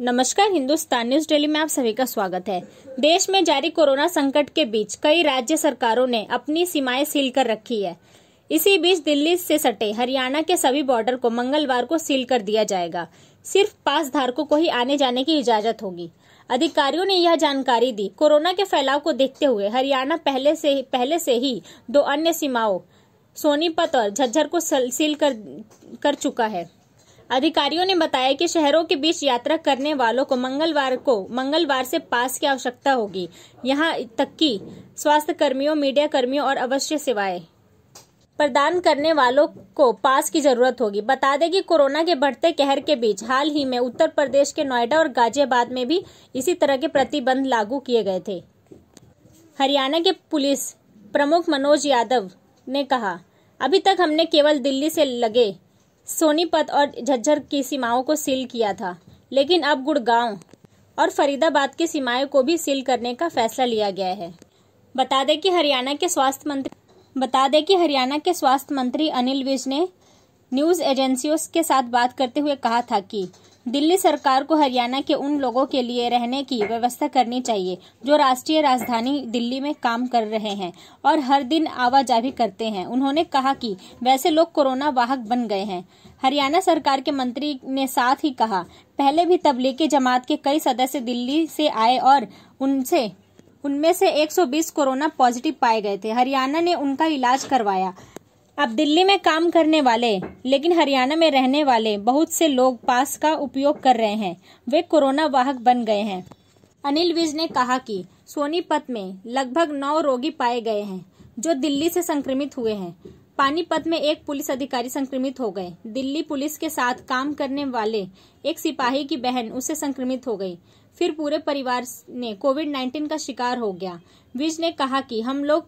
नमस्कार Hindustan news daily में आप सभी का स्वागत है देश में जारी कोरोना संकट के बीच कई राज्य सरकारों ने अपनी सीमाएं सील कर रखी है इसी बीच दिल्ली से सटे हरियाणा के सभी बॉर्डर को मंगलवार को सील कर दिया जाएगा सिर्फ पास धारकों को ही आने जाने की इजाजत होगी अधिकारियों ने यह जानकारी दी कोरोना के फैलाव को देखते हुए हरियाणा पहले से पहले से ही दो अन्य सीमाओं सोनीपत और झज्जर को सील कर, कर चुका है अधिकारियों ने बताया कि शहरों के बीच यात्रा करने वालों को मंगलवार को मंगलवार से पास की आवश्यकता होगी यहाँ तक कि स्वास्थ्य कर्मियों मीडिया कर्मियों और अवश्य सेवाएं प्रदान करने वालों को पास की जरूरत होगी बता दें कि कोरोना के बढ़ते कहर के बीच हाल ही में उत्तर प्रदेश के नोएडा और गाजियाबाद में भी इसी तरह के प्रतिबंध लागू किए गए थे हरियाणा के पुलिस प्रमुख मनोज यादव ने कहा अभी तक हमने केवल दिल्ली से लगे सोनीपत और झज्जर की सीमाओं को सील किया था लेकिन अब गुड़गांव और फरीदाबाद की सीमाएं को भी सील करने का फैसला लिया गया है बता दें कि हरियाणा के स्वास्थ्य मंत्री बता दें कि हरियाणा के स्वास्थ्य मंत्री अनिल विज ने न्यूज एजेंसियों के साथ बात करते हुए कहा था कि दिल्ली सरकार को हरियाणा के उन लोगों के लिए रहने की व्यवस्था करनी चाहिए जो राष्ट्रीय राजधानी दिल्ली में काम कर रहे हैं और हर दिन आवाजाही करते हैं उन्होंने कहा कि वैसे लोग कोरोना वाहक बन गए हैं हरियाणा सरकार के मंत्री ने साथ ही कहा पहले भी तबलीगी जमात के कई सदस्य दिल्ली से आए और उनसे उनमें से 120 कोरोना पॉजिटिव पाए गए थे हरियाणा ने उनका इलाज करवाया अब दिल्ली में काम करने वाले लेकिन हरियाणा में रहने वाले बहुत से लोग पास का उपयोग कर रहे हैं वे कोरोना वाहक बन गए हैं अनिल विज ने कहा कि सोनीपत में लगभग नौ रोगी पाए गए हैं जो दिल्ली से संक्रमित हुए हैं पानीपत में एक पुलिस अधिकारी संक्रमित हो गए दिल्ली पुलिस के साथ काम करने वाले एक सिपाही की बहन उसे संक्रमित हो गई फिर पूरे परिवार ने कोविड 19 का शिकार हो गया विज ने कहा कि हम लोग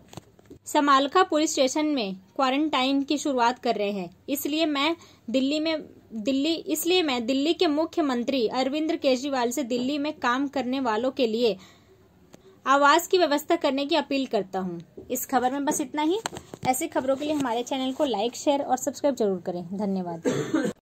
समालखा पुलिस स्टेशन में क्वारंटाइन की शुरुआत कर रहे हैं इसलिए मैं दिल्ली में दिल्ली इसलिए मैं दिल्ली के मुख्यमंत्री अरविंद केजरीवाल से दिल्ली में काम करने वालों के लिए आवास की व्यवस्था करने की अपील करता हूँ इस खबर में बस इतना ही ऐसी खबरों के लिए हमारे चैनल को लाइक शेयर और सब्सक्राइब जरूर करें धन्यवाद